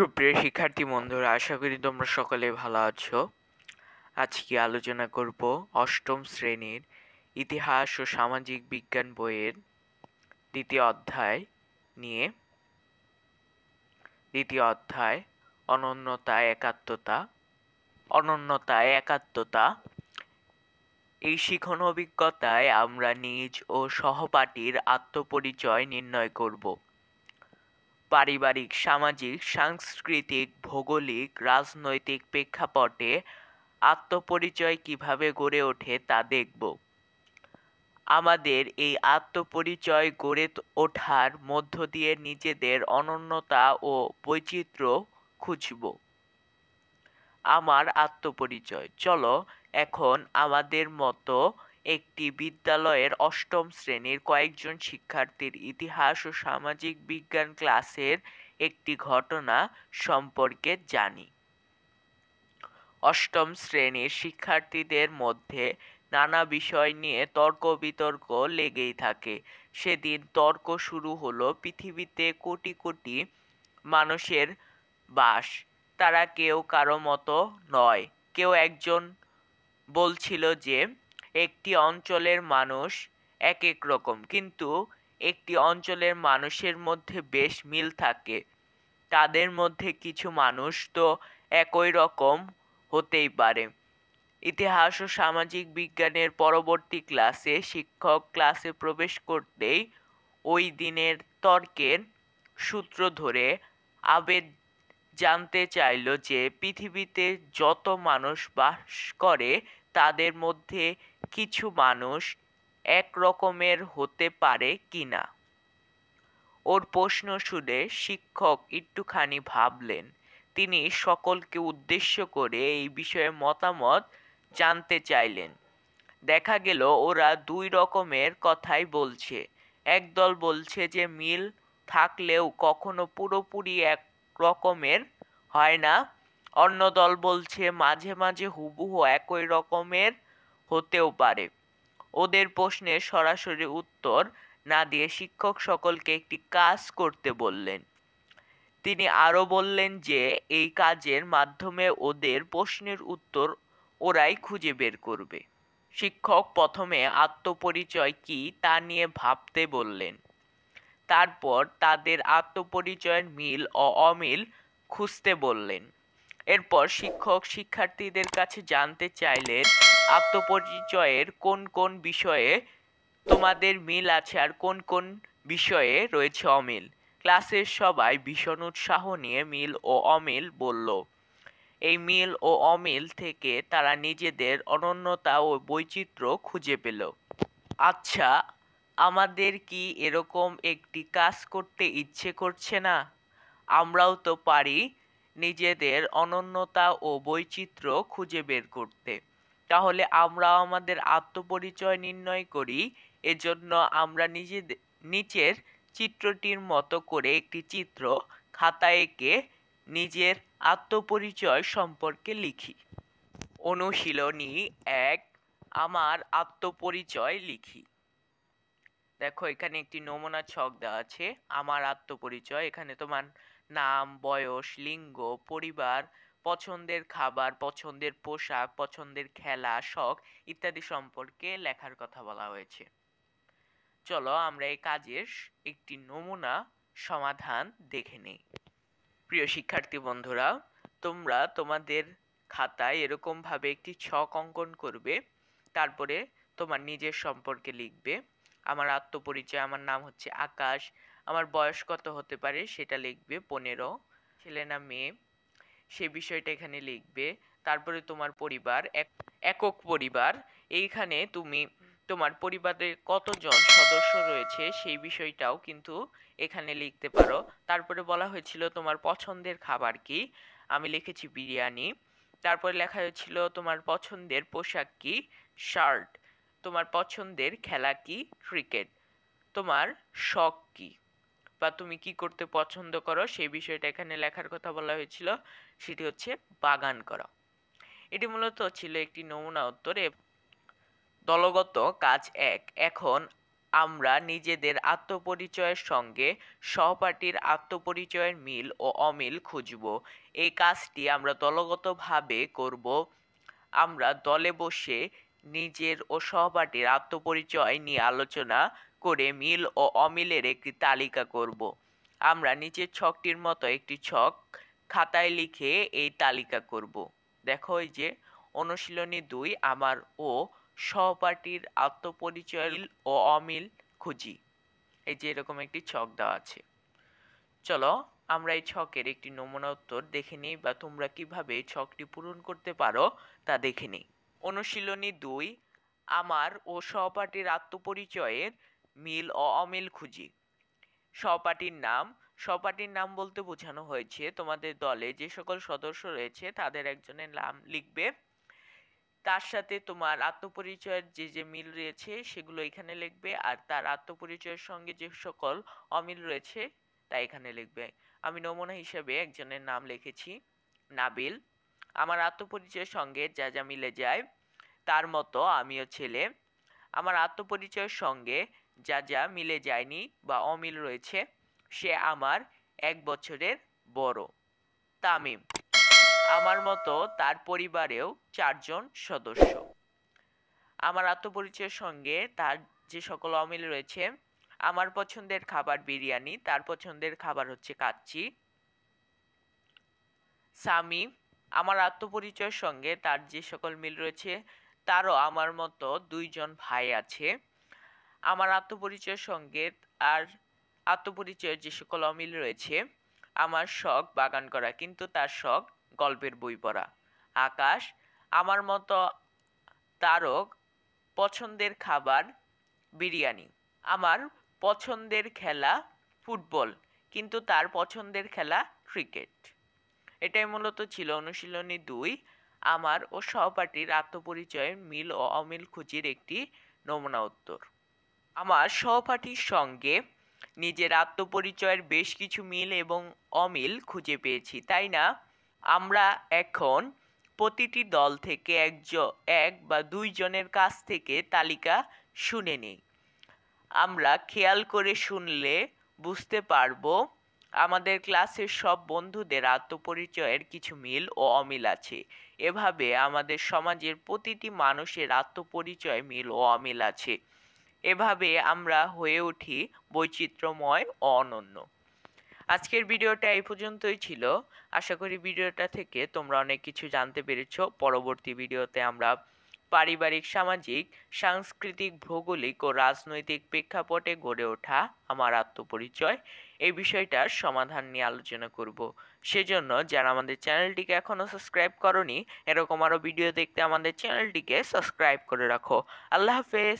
সুপ্রিয় শিক্ষার্থী বন্ধুরা আশা করি তোমরা সকলে ভালো আছো আজকে আলোচনা করব অষ্টম শ্রেণীর ইতিহাস ও সামাজিক বিজ্ঞান বইয়ের দ্বিতীয় অধ্যায় নিয়ে দ্বিতীয় অধ্যায় অনন্যতা একাত্মতা অনন্যতা একাত্মতা এই শিখন অভিজ্ঞতায় আমরা নিজ ও সহপাঠীর আত্মপরিচয় নির্ণয় করব পারিবারিক সামাজিক সাংস্কৃতিক ভৌগোলিক রাজনৈতিক প্রেক্ষাপটে আত্মপরিচয় কিভাবে গড়ে ওঠে তা দেখব আমাদের এই আত্মপরিচয় গড়ে ওঠার মধ্য দিয়ে নিজেদের অনন্যতা ও বৈচিত্র্য খুঁজব আমার আত্মপরিচয় চলো এখন আমাদের মতো একটি বিদ্যালয়ের অষ্টম শ্রেণীর কয়েকজন শিক্ষার্থীর ইতিহাস ও সামাজিক বিজ্ঞান ক্লাসের একটি ঘটনা সম্পর্কে জানি অষ্টম শ্রেণীর শিক্ষার্থীদের মধ্যে নানা বিষয় নিয়ে তর্ক বিতর্ক লেগেই থাকে সেদিন তর্ক শুরু হলো পৃথিবীতে কোটি কোটি মানুষের বাস তারা কেউ কারো মতো নয় কেউ একজন বলছিল যে একটি অঞ্চলের মানুষ এক এক রকম কিন্তু একটি অঞ্চলের মানুষের মধ্যে বেশ মিল থাকে তাদের মধ্যে কিছু মানুষ তো একই রকম হতেই পারে ইতিহাস ও সামাজিক বিজ্ঞানের পরবর্তী ক্লাসে শিক্ষক ক্লাসে প্রবেশ করতেই ওই দিনের তর্কের সূত্র ধরে আবেদ জানতে চাইল যে পৃথিবীতে যত মানুষ বাস করে তাদের মধ্যে কিছু মানুষ এক রকমের হতে পারে কি না ওর প্রশ্ন শুনে শিক্ষক একটুখানি ভাবলেন তিনি সকলকে উদ্দেশ্য করে এই বিষয়ে মতামত জানতে চাইলেন দেখা গেল ওরা দুই রকমের কথাই বলছে একদল বলছে যে মিল থাকলেও কখনো পুরোপুরি এক রকমের হয় না অন্য দল বলছে মাঝে মাঝে হুবহু একই রকমের হতেও পারে ওদের প্রশ্নের সরাসরি উত্তর না দিয়ে শিক্ষক সকলকে একটি কাজ করতে বললেন তিনি আরও বললেন যে এই কাজের মাধ্যমে ওদের প্রশ্নের উত্তর ওরাই খুঁজে বের করবে শিক্ষক প্রথমে আত্মপরিচয় কি তা নিয়ে ভাবতে বললেন তারপর তাদের আত্মপরিচয়ের মিল ও অমিল খুঁজতে বললেন এরপর শিক্ষক শিক্ষার্থীদের কাছে জানতে চাইলেন আত্মপরিচয়ের কোন কোন বিষয়ে তোমাদের মিল আছে আর কোন কোন বিষয়ে রয়েছে অমিল ক্লাসের সবাই ভীষণ উৎসাহ নিয়ে মিল ও অমিল বলল এই মিল ও অমিল থেকে তারা নিজেদের অনন্যতা ও বৈচিত্র্য খুঁজে পেল আচ্ছা আমাদের কি এরকম একটি কাজ করতে ইচ্ছে করছে না আমরাও তো পারি নিজেদের অনন্যতা ও বৈচিত্র্য খুঁজে বের করতে তাহলে আমরা আমাদের আত্মপরিচয় নির্ণয় করি এজন্য আমরা নিজেদের নিচের চিত্রটির মতো করে একটি চিত্র খাতা এঁকে নিজের আত্মপরিচয় সম্পর্কে লিখি অনুশীলনী এক আমার আত্মপরিচয় লিখি দেখো এখানে একটি নমুনা ছক দেওয়া আছে আমার আত্মপরিচয় এখানে তোমার নাম বয়স লিঙ্গ পরিবার পছন্দের খাবার পছন্দের পোশাক পছন্দের খেলা শখ ইত্যাদি সম্পর্কে লেখার কথা বলা হয়েছে চলো আমরা এই কাজের একটি নমুনা সমাধান দেখে নেই প্রিয় শিক্ষার্থী বন্ধুরা তোমরা তোমাদের খাতায় এরকমভাবে একটি ছক অঙ্কন করবে তারপরে তোমার নিজের সম্পর্কে লিখবে আমার আত্মপরিচয় আমার নাম হচ্ছে আকাশ আমার বয়স কত হতে পারে সেটা লিখবে পনেরো ছেলে না মেয়ে সে বিষয়টা এখানে লিখবে তারপরে তোমার পরিবার এক একক পরিবার এইখানে তুমি তোমার পরিবারে কতজন সদস্য রয়েছে সেই বিষয়টাও কিন্তু এখানে লিখতে পারো তারপরে বলা হয়েছিল তোমার পছন্দের খাবার কি আমি লিখেছি বিরিয়ানি তারপরে লেখা হয়েছিল তোমার পছন্দের পোশাক কি শার্ট তোমার পছন্দের খেলা কি ক্রিকেট তোমার শখ কী বা তুমি কি করতে পছন্দ করো সেই বিষয়টা এখানে লেখার কথা বলা হয়েছিল সেটি হচ্ছে বাগান করা এটি মূলত ছিল একটি নমুনা উত্তর দলগত কাজ এক এখন আমরা নিজেদের আত্মপরিচয়ের সঙ্গে সহপাঠীর আত্মপরিচয়ের মিল ও অমিল খুঁজব এই কাজটি আমরা দলগতভাবে করব আমরা দলে বসে নিজের ও সহপাঠীর আত্মপরিচয় নিয়ে আলোচনা করে মিল ও অমিলের একটি তালিকা করব আমরা নিচের ছকটির মতো একটি ছক খাতায় লিখে এই তালিকা করব দেখো এই যে অনুশীলনী দুই আমার ও সহপাঠীর আত্মপরিচয় ও অমিল খুঁজি এই যে এরকম একটি ছক দেওয়া আছে চলো আমরা এই ছকের একটি নমুনা উত্তর দেখে নিই বা তোমরা কিভাবে এই ছকটি পূরণ করতে পারো তা দেখে নিই অনুশীলনী দুই আমার ও সহপাঠীর আত্মপরিচয়ের মিল ও অমিল খুঁজি সহপাঠীর নাম সহপাঠীর নাম বলতে বোঝানো হয়েছে তোমাদের দলে যে সকল সদস্য রয়েছে তাদের একজনের নাম লিখবে তার সাথে তোমার আত্মপরিচয়ের যে যে মিল রয়েছে সেগুলো এখানে লিখবে আর তার আত্মপরিচয়ের সঙ্গে যে সকল অমিল রয়েছে তা এখানে লিখবে আমি নমুনা হিসেবে একজনের নাম লিখেছি নাবিল আমার আত্মপরিচয়ের সঙ্গে যা যা মিলে যায় তার মতো আমিও ছেলে আমার আত্মপরিচয়ের সঙ্গে যা যা মিলে যায়নি বা অমিল রয়েছে সে আমার এক বছরের বড় তামিম আমার মতো তার পরিবারেও চারজন সদস্য আমার আত্মপরিচয়ের সঙ্গে তার যে সকল অমিল রয়েছে আমার পছন্দের খাবার বিরিয়ানি তার পছন্দের খাবার হচ্ছে কাচ্চি সামি আমার আত্মপরিচয়ের সঙ্গে তার যে সকল মিল রয়েছে তারও আমার মতো দুইজন ভাই আছে আমার আত্মপরিচয়ের সঙ্গে আর আত্মপরিচয়ের যে সকল অমিল রয়েছে আমার শখ বাগান করা কিন্তু তার শখ গল্পের বই পড়া আকাশ আমার মতো তারক পছন্দের খাবার বিরিয়ানি আমার পছন্দের খেলা ফুটবল কিন্তু তার পছন্দের খেলা ক্রিকেট এটাই মূলত ছিল অনুশীলনী দুই আমার ও সহপাঠীর আত্মপরিচয়ের মিল ও অমিল খুঁজির একটি নমুনা উত্তর আমার সহপাঠীর সঙ্গে নিজের আত্মপরিচয়ের বেশ কিছু মিল এবং অমিল খুঁজে পেয়েছি তাই না আমরা এখন প্রতিটি দল থেকে একজ এক বা দুইজনের কাছ থেকে তালিকা শুনে নিই আমরা খেয়াল করে শুনলে বুঝতে পারবো আমাদের ক্লাসের সব বন্ধুদের আত্মপরিচয়ের কিছু মিল ও অমিল আছে এভাবে আমাদের সমাজের প্রতিটি মানুষের আত্মপরিচয় মিল ও অমিল আছে এভাবে আমরা হয়ে উঠি বৈচিত্র্যময় অনন্য আজকের ভিডিওটা এই পর্যন্তই ছিল আশা করি ভিডিওটা থেকে তোমরা অনেক কিছু জানতে পেরেছ পরবর্তী ভিডিওতে আমরা পারিবারিক সামাজিক সাংস্কৃতিক ভৌগোলিক ও রাজনৈতিক প্রেক্ষাপটে গড়ে ওঠা আমার আত্মপরিচয় এই বিষয়টার সমাধান নিয়ে আলোচনা করব সেজন্য যারা আমাদের চ্যানেলটিকে এখনও সাবস্ক্রাইব করনি এরকম আরও ভিডিও দেখতে আমাদের চ্যানেলটিকে সাবস্ক্রাইব করে রাখো আল্লাহ হাফেজ